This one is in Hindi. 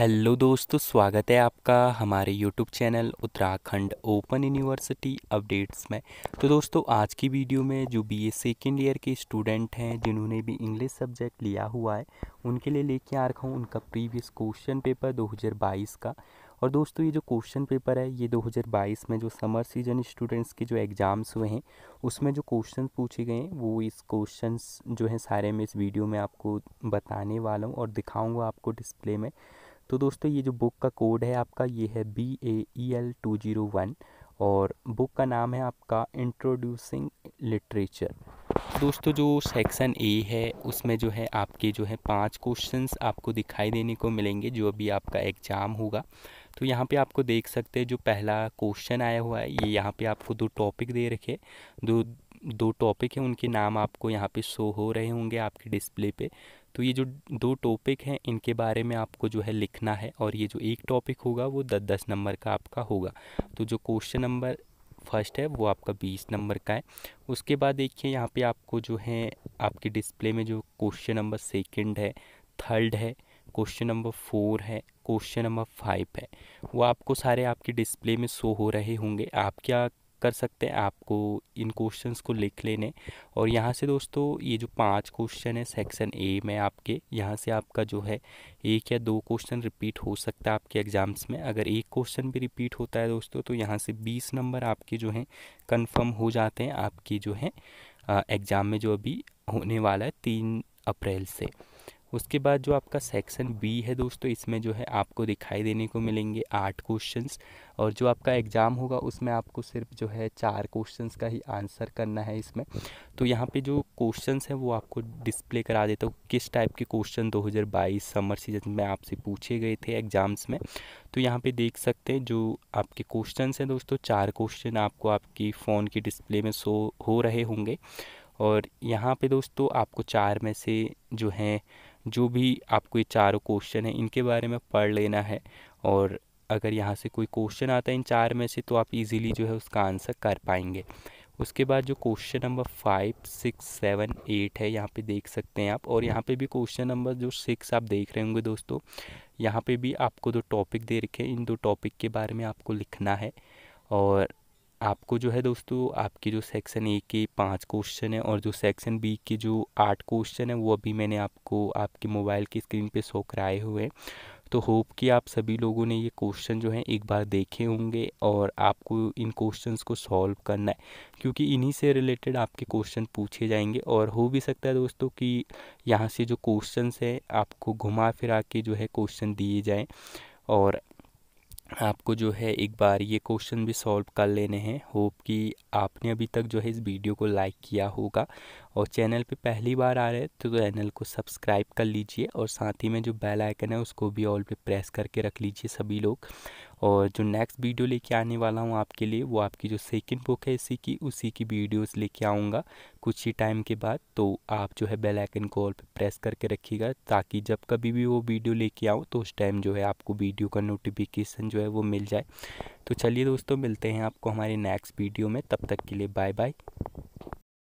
हेलो दोस्तों स्वागत है आपका हमारे YouTube channel Uttarakhand open university updates में तो दोस्तों आज की वीडियो में जो बीए सेकेंड ईयर के स्टूडेंट हैं जिन्होंने भी इंग्लिश सब्जेक्ट लिया हुआ है उनके लिए लेके आ रखा हूँ उनका प्रीवियस क्वेश्चन पेपर 2022 का और दोस्तों ये जो क्वेश्चन पेपर है ये 2022 में जो समर सीजन स्टूडेंट्स के जो एग्ज़ाम्स हुए हैं उसमें जो क्वेश्चन पूछे गए हैं वो इस क्वेश्चन जो हैं सारे मैं इस वीडियो में आपको बताने वाला हूँ और दिखाऊँगा आपको डिस्प्ले में तो दोस्तों ये जो बुक का कोड है आपका ये है B A E L two zero one और बुक का नाम है आपका इंट्रोड्यूसिंग लिटरेचर दोस्तों जो सेक्शन ए है उसमें जो है आपके जो है पांच क्वेश्चंस आपको दिखाई देने को मिलेंगे जो अभी आपका एग्ज़ाम होगा तो यहाँ पे आपको देख सकते हैं जो पहला क्वेश्चन आया हुआ है ये यहाँ पे आपको दो टॉपिक दे रखे दो दो टॉपिक हैं उनके नाम आपको यहाँ पे शो हो रहे होंगे आपके डिस्प्ले पे तो ये जो दो टॉपिक हैं इनके बारे में आपको जो है लिखना है और ये जो एक टॉपिक होगा वो दस दस नंबर का आपका होगा तो जो क्वेश्चन नंबर फर्स्ट है वो आपका बीस नंबर का है उसके बाद देखिए यहाँ पे आपको जो है आपके डिस्प्ले में जो क्वेश्चन नंबर सेकंड है थर्ड है क्वेश्चन नंबर फोर है क्वेश्चन नंबर फाइव है वो आपको सारे आपके डिस्प्ले में शो हो रहे होंगे आप क्या कर सकते हैं आपको इन क्वेश्चंस को लिख लेने और यहाँ से दोस्तों ये जो पांच क्वेश्चन है सेक्शन ए में आपके यहाँ से आपका जो है एक या दो क्वेश्चन रिपीट हो सकता है आपके एग्ज़ाम्स में अगर एक क्वेश्चन भी रिपीट होता है दोस्तों तो यहाँ से बीस नंबर आपके जो हैं कन्फर्म हो जाते हैं आपकी जो है एग्ज़ाम में जो अभी होने वाला है तीन अप्रैल से उसके बाद जो आपका सेक्शन बी है दोस्तों इसमें जो है आपको दिखाई देने को मिलेंगे आठ क्वेश्चंस और जो आपका एग्ज़ाम होगा उसमें आपको सिर्फ जो है चार क्वेश्चंस का ही आंसर करना है इसमें तो यहाँ पे जो क्वेश्चंस हैं वो आपको डिस्प्ले करा देता हूँ किस टाइप के क्वेश्चन 2022 समर सीजन में आपसे पूछे गए थे एग्ज़ाम्स में तो यहाँ पे देख सकते हैं जो आपके क्वेश्चंस हैं दोस्तों चार क्वेश्चन आपको आपकी फ़ोन की डिस्प्ले में शो हो रहे होंगे और यहाँ पे दोस्तों आपको चार में से जो हैं जो भी आपको ये चारों क्वेश्चन हैं इनके बारे में पढ़ लेना है और अगर यहाँ से कोई क्वेश्चन आता है इन चार में से तो आप इजीली जो है उसका आंसर कर पाएंगे उसके बाद जो question number five six seven eight है यहाँ पे देख सकते हैं आप और यहाँ पे भी क्वेश्चन नंबर जो सिक्स आप देख रहे होंगे दोस्तों यहाँ पे भी आपको दो टॉपिक दे रखे हैं इन दो टॉपिक के बारे में आपको लिखना है और आपको जो है दोस्तों आपके जो सेक्शन ए के पाँच क्वेश्चन है और जो सेक्शन बी के जो आठ क्वेश्चन है वो अभी मैंने आपको आपके मोबाइल की स्क्रीन पे शो कराए हुए तो होप कि आप सभी लोगों ने ये क्वेश्चन जो है एक बार देखे होंगे और आपको इन क्वेश्चंस को सॉल्व करना है क्योंकि इन्हीं से रिलेटेड आपके क्वेश्चन पूछे जाएंगे और हो भी सकता है दोस्तों कि यहाँ से जो क्वेश्चंस हैं आपको घुमा फिरा के जो है क्वेश्चन दिए जाएँ और आपको जो है एक बार ये क्वेश्चन भी सॉल्व कर लेने हैं होप कि आपने अभी तक जो है इस वीडियो को लाइक किया होगा और चैनल पे पहली बार आ रहे हैं तो चैनल को सब्सक्राइब कर लीजिए और साथ ही में जो बेल आइकन है उसको भी ऑल पे प्रेस करके रख लीजिए सभी लोग और जो नेक्स्ट वीडियो लेके आने वाला हूँ आपके लिए वो आपकी जो सेकंड बुक है इसी की उसी की वीडियोस लेके आऊँगा कुछ ही टाइम के बाद तो आप जो है बेल आइकन को ऑल पे प्रेस करके रखिएगा ताकि जब कभी भी वो वीडियो लेके आऊँ तो उस टाइम जो है आपको वीडियो का नोटिफिकेशन जो है वो मिल जाए तो चलिए दोस्तों मिलते हैं आपको हमारे नेक्स्ट वीडियो में तब तक के लिए बाय बाय